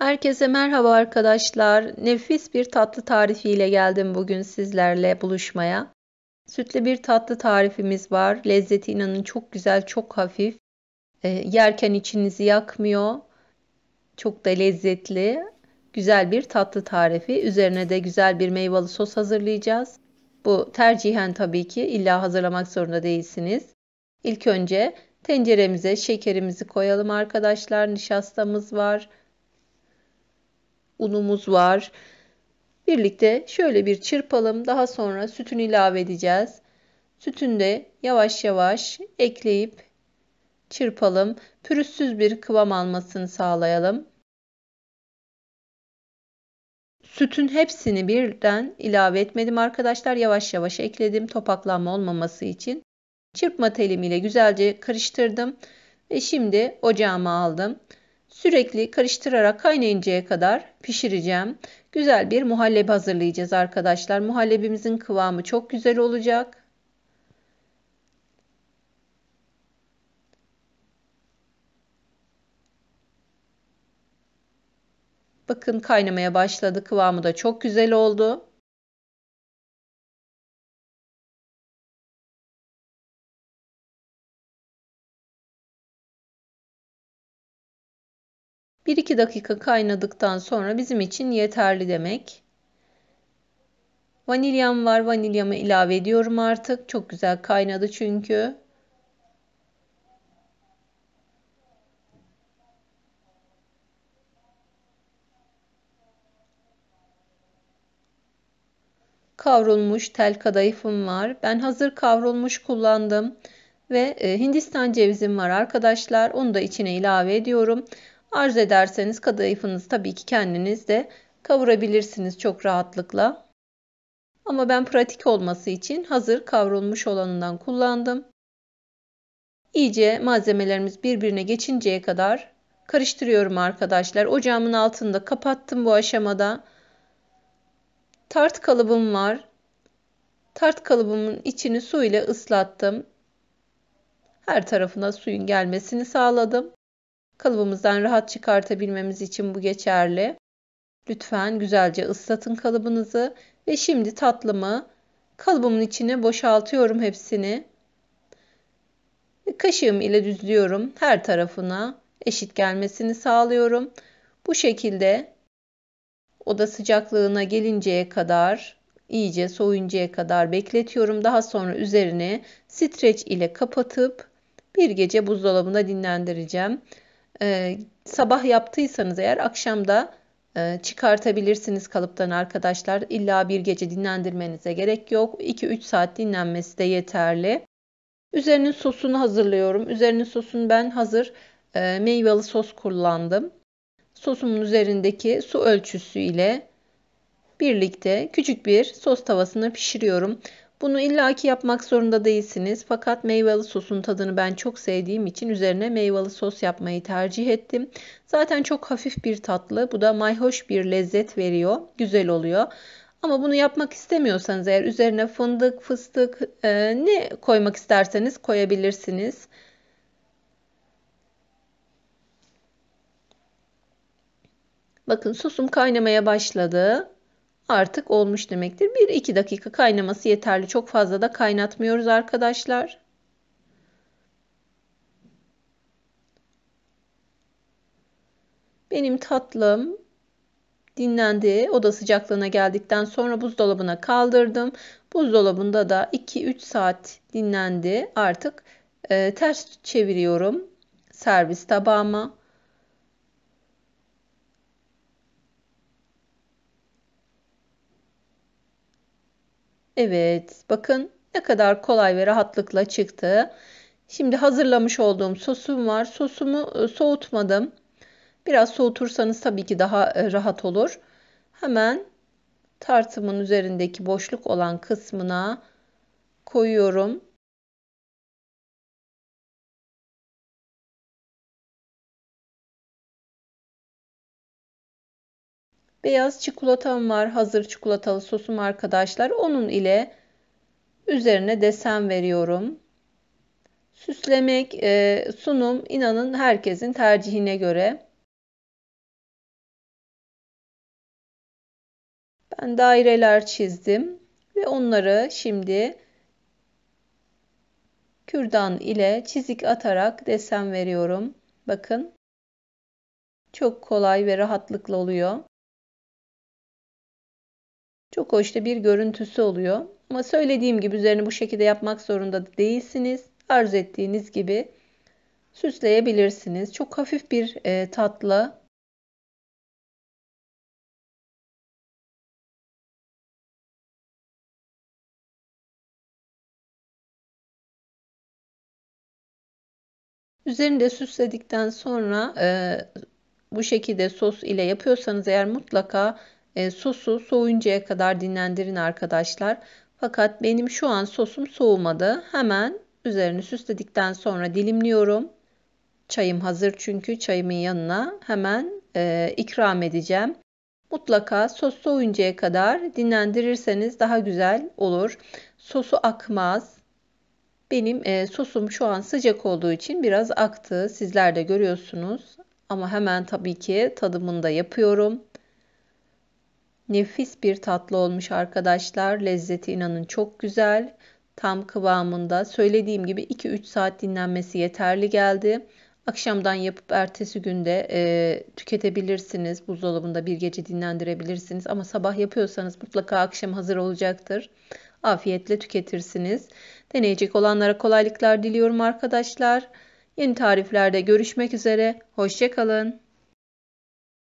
Herkese merhaba arkadaşlar. Nefis bir tatlı tarifiyle geldim bugün sizlerle buluşmaya. Sütlü bir tatlı tarifimiz var. Lezzeti inanın çok güzel, çok hafif. E, yerken içinizi yakmıyor. Çok da lezzetli. Güzel bir tatlı tarifi. Üzerine de güzel bir meyveli sos hazırlayacağız. Bu tercihen tabii ki illa hazırlamak zorunda değilsiniz. İlk önce tenceremize şekerimizi koyalım arkadaşlar. Nişastamız var unumuz var. Birlikte şöyle bir çırpalım. Daha sonra sütünü ilave edeceğiz. Sütünü de yavaş yavaş ekleyip çırpalım. Pürüzsüz bir kıvam almasını sağlayalım. Sütün hepsini birden ilave etmedim arkadaşlar. Yavaş yavaş ekledim topaklanma olmaması için. Çırpma telimiyle güzelce karıştırdım. Ve şimdi ocağıma aldım. Sürekli karıştırarak kaynayıncaya kadar pişireceğim. Güzel bir muhallebi hazırlayacağız arkadaşlar. Muhallebimizin kıvamı çok güzel olacak. Bakın kaynamaya başladı. Kıvamı da çok güzel oldu. 1-2 dakika kaynadıktan sonra bizim için yeterli demek. Vanilyam var. Vanilyamı ilave ediyorum artık. Çok güzel kaynadı çünkü. kavrulmuş tel kadayıfım var. Ben hazır kavrulmuş kullandım ve e, Hindistan cevizim var arkadaşlar. Onu da içine ilave ediyorum. Arz ederseniz kadayıfınızı tabii ki kendiniz de kavurabilirsiniz çok rahatlıkla. Ama ben pratik olması için hazır kavrulmuş olanından kullandım. İyice malzemelerimiz birbirine geçinceye kadar karıştırıyorum arkadaşlar. Ocağımın altında kapattım bu aşamada. Tart kalıbım var. Tart kalıbımın içini su ile ıslattım. Her tarafına suyun gelmesini sağladım. Kalıbımızdan rahat çıkartabilmemiz için bu geçerli. Lütfen güzelce ıslatın kalıbınızı ve şimdi tatlımı kalıbımın içine boşaltıyorum hepsini. Kaşığım ile düzlüyorum. Her tarafına eşit gelmesini sağlıyorum. Bu şekilde oda sıcaklığına gelinceye kadar iyice soğuyuncaya kadar bekletiyorum. Daha sonra üzerine streç ile kapatıp bir gece buzdolabında dinlendireceğim. E, sabah yaptıysanız eğer akşam da e, çıkartabilirsiniz kalıptan arkadaşlar. İlla bir gece dinlendirmenize gerek yok. 2-3 saat dinlenmesi de yeterli. Üzerinin sosunu hazırlıyorum. Üzerinin sosunu ben hazır e, meyveli sos kullandım. Sosumun üzerindeki su ölçüsü ile birlikte küçük bir sos tavasını pişiriyorum. Bunu illaki yapmak zorunda değilsiniz fakat meyveli sosun tadını ben çok sevdiğim için üzerine meyveli sos yapmayı tercih ettim. Zaten çok hafif bir tatlı bu da mayhoş bir lezzet veriyor güzel oluyor. Ama bunu yapmak istemiyorsanız eğer üzerine fındık, fıstık e, ne koymak isterseniz koyabilirsiniz. Bakın sosum kaynamaya başladı artık olmuş demektir. 1-2 dakika kaynaması yeterli. Çok fazla da kaynatmıyoruz arkadaşlar. Benim tatlım dinlendi. Oda sıcaklığına geldikten sonra buzdolabına kaldırdım. Buzdolabında da 2-3 saat dinlendi. Artık e, ters çeviriyorum servis tabağıma. Evet bakın ne kadar kolay ve rahatlıkla çıktı. Şimdi hazırlamış olduğum sosum var. Sosumu e, soğutmadım. Biraz soğutursanız tabii ki daha e, rahat olur. Hemen tartımın üzerindeki boşluk olan kısmına koyuyorum. Beyaz çikolatam var. Hazır çikolatalı sosum arkadaşlar. Onun ile üzerine desen veriyorum. Süslemek, e, sunum inanın herkesin tercihine göre. Ben daireler çizdim ve onları şimdi kürdan ile çizik atarak desen veriyorum. Bakın çok kolay ve rahatlıkla oluyor. Çok hoş da bir görüntüsü oluyor. Ama söylediğim gibi üzerine bu şekilde yapmak zorunda değilsiniz. Arzu ettiğiniz gibi süsleyebilirsiniz. Çok hafif bir e, tatla Üzerini süsledikten sonra e, bu şekilde sos ile yapıyorsanız eğer mutlaka e, sosu soğuyuncaya kadar dinlendirin arkadaşlar. Fakat benim şu an sosum soğumadı. Hemen üzerini süsledikten sonra dilimliyorum. Çayım hazır çünkü çayımın yanına hemen e, ikram edeceğim. Mutlaka sos soğuyuncaya kadar dinlendirirseniz daha güzel olur. Sosu akmaz. Benim e, sosum şu an sıcak olduğu için biraz aktı. Sizler de görüyorsunuz. Ama hemen tabii ki tadımını da yapıyorum. Nefis bir tatlı olmuş arkadaşlar. Lezzeti inanın çok güzel. Tam kıvamında. Söylediğim gibi 2-3 saat dinlenmesi yeterli geldi. Akşamdan yapıp ertesi günde e, tüketebilirsiniz. Buzdolabında bir gece dinlendirebilirsiniz. Ama sabah yapıyorsanız mutlaka akşam hazır olacaktır. Afiyetle tüketirsiniz. Deneyecek olanlara kolaylıklar diliyorum arkadaşlar. Yeni tariflerde görüşmek üzere. Hoşçakalın.